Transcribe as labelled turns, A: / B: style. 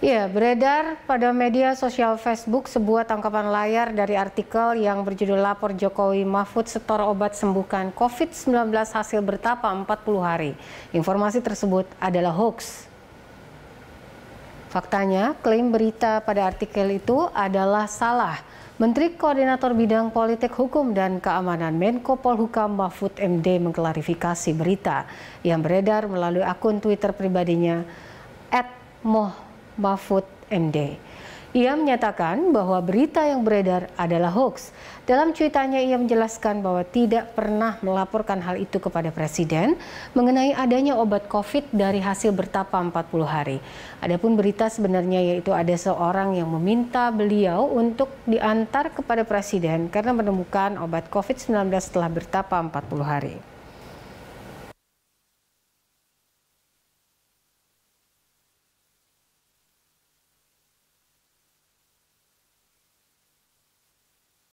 A: Ya, beredar pada media sosial Facebook sebuah tangkapan layar dari artikel yang berjudul Lapor Jokowi Mahfud Setor Obat Sembuhkan COVID-19 Hasil Bertapa 40 Hari. Informasi tersebut adalah hoax. Faktanya, klaim berita pada artikel itu adalah salah. Menteri Koordinator Bidang Politik Hukum dan Keamanan Menko Polhukam Mahfud MD mengklarifikasi berita yang beredar melalui akun Twitter pribadinya @moh Mahfud MD. Ia menyatakan bahwa berita yang beredar adalah hoax. Dalam cuitannya ia menjelaskan bahwa tidak pernah melaporkan hal itu kepada Presiden mengenai adanya obat COVID dari hasil bertapa 40 hari. Adapun berita sebenarnya yaitu ada seorang yang meminta beliau untuk diantar kepada Presiden karena menemukan obat COVID-19 setelah bertapa 40 hari.